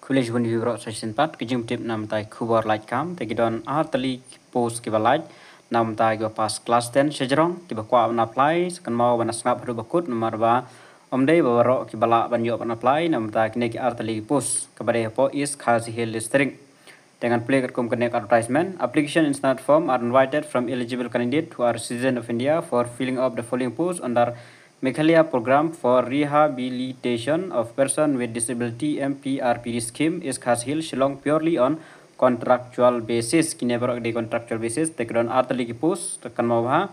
Kulish bun sa shin pat kijim tip nam tai kubor light kam te gidon artali pos kibal light nam tai go pas ten 10 sejerong ba kwa na apply kan mau bana snap hru bakut nomor ba dei ba ro kibala ban yo bana plai nam tai kne ki artali post kabare po is khasi hill string dengan play com connect advertisement application in snap form are invited from eligible candidate who are citizen of india for filling up the following post under Meghalaya Program for Rehabilitation of Persons with Disability MPRPD scheme is Khashil Shillong purely on contractual basis kini berok di contractual basis tekron arteli kipus tekan mau ha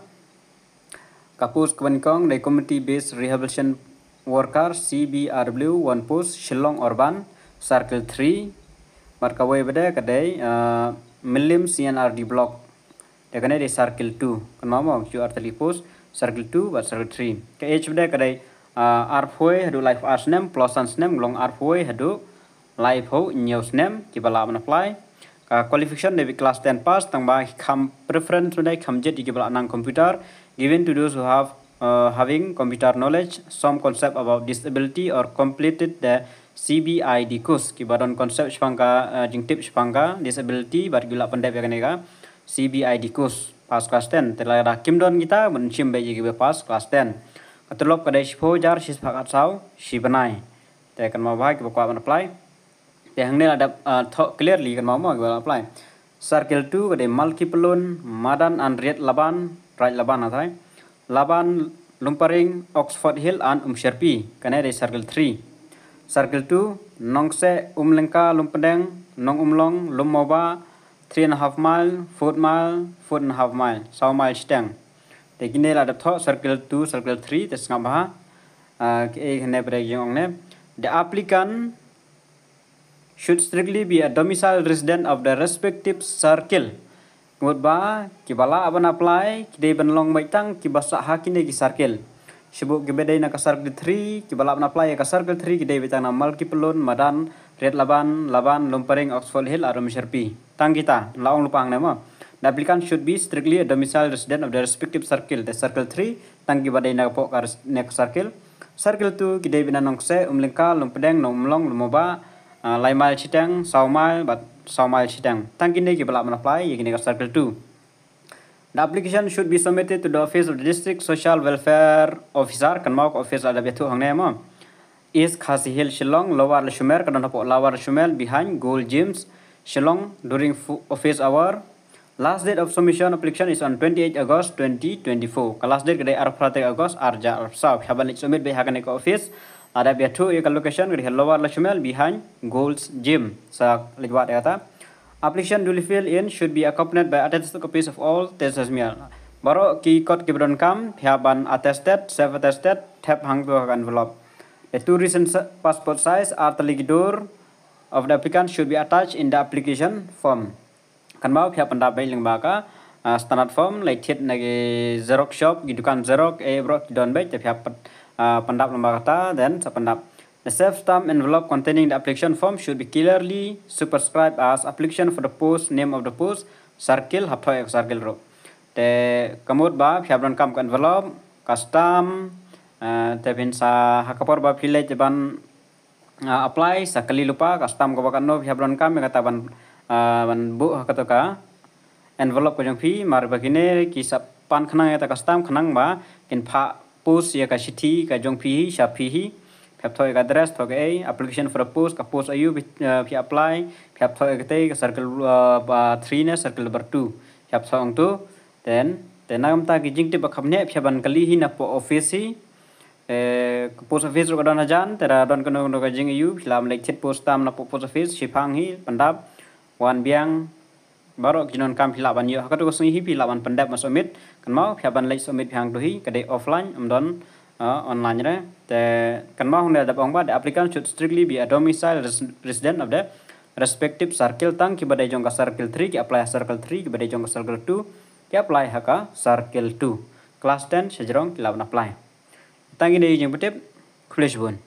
kapus kwenkong di community based rehabilitation worker CBRW one post Shillong Urban circle 3 markawai beda kadai uh, milim CNRD block এখানে এই circle two মামা কিউ আর তালি পোস circle two বা circle three এইচ বদে কাদাই আর ফোয়ে হেডু লাইফ আর স্নেম প্লাস আন স্নেম গ্লং আর ফোয়ে হেডু লাইফ হৌ নিউ স্নেম কিবা লাবনা প্লাই qualification nebi class 10 pass tambah kham preference bdai khamjet ikibla anang computer given to those who have uh, having computer knowledge, some concept about disability or completed the CBID course. Kibaran konsep spangka, uh, jingtip spangka, disability, gula pendek ya kan, ya? Kan? CBI kus pas kelas 10 telah ada Kim Don kita mencium bayi gue pas kelas 10 ketelok pada si pojar si sepakat saw si benai tekan mau bahagia buku apa apply yang ini ada eh, talk clearly kan mau mau apply circle 2 Malki Pelun madan Andriat red laban right laban atau laban lumpering Oxford Hill an um Sherpi karena ada circle 3 circle 2 nongse Lengka lumpendeng nong umlong lumoba half mile, 4 mile, half mile, 6 mile stang. The cái này là circle Two, circle Three, the ngắm ha. Cái này bây The applicant should strictly be a domicile resident of the respective circle. Kemudian ba, kibala aban apply, kidai ban long maitang, kibasa hakine ki circle shibuk gibedai na kasar gil 3 kibalap na play kasar gil tri gede betang na mal kipelun madan red laban laban lumpering oxford hill arum sherpi tang kita laung lupang nama the applicant should be strictly a domicile resident of the respective circle the circle 3 tang gibedai na po kar next circle circle 2 gidai binan nongse umlingka lumpedeng nomlong lumoba ah, mal chitang saumal bat saumal chitang tang gine kibalap na play kasar circle 2 The application should be submitted to the office of the district social welfare officer kanmak office ada betu hangne ma is khasi hill shillong lower shumer kadan hapo lower shumel behind gold gyms shillong during office hour last date of submission application is on 28 august 2024 last date kedai ar pratek august arja arsa haban submit be hakane ko office ada betu ek location kedai lower shumel behind gold gym sa lejwat kata Application duly filled in should be accompanied by attested copies of all test result. Baru keycode kibron kam, hiapan attested, self attested, tap hang tuh envelope. Kan the two recent passport size are terligidur of the applicant should be attached in the application form. Kan bau hiapan dapat yang baka ah, standard form like thiet nagi zerok shop, gidukan zerok e eh, bro don baik tapi hiapan ah, pendap lembaga ta dan sependap. The self-stamp envelope containing the application form should be clearly superscribed as application for the post, name of the post, circle, hapto ya, circle row. Te kamut ba fiabron kam envelope, custom, eh, te bin sa hakapor ba file ban eh, apply sa kali lupa custom ko bakan no fiabron kam kata ban eh, ban bu hakato ka envelope ko jong phi mar bagine ki sap pan khnang ya ta custom khnang ba kin pha post ya ka sithi ka jong phi sha phi thôi ka address to cái application for a post ka post ayu phi eh, apply phi ka tei ka circle eh, three nè circle number two phi ang tu then then nam ta ki jing ba khamne phi ban kali hi na office hi eh, post office ro don hajan tera don kono no ka jing ayu lam lek chit post tam na post office pang hi pandap wan biang baru kinon kam philaban yo ka sung hi laban pandap masomit kan mau ban lek somit phang ka dei offline am don Eh, online re te kanma hung da ong ba the applicant should strictly be a domicile resident of the respective circle tang ki bade jong ka circle 3 ki apply circle 3 ki bade jong ka circle 2 ki apply ha ka circle 2 class 10 sejrong ki apply tangi ini jing betep khulish bun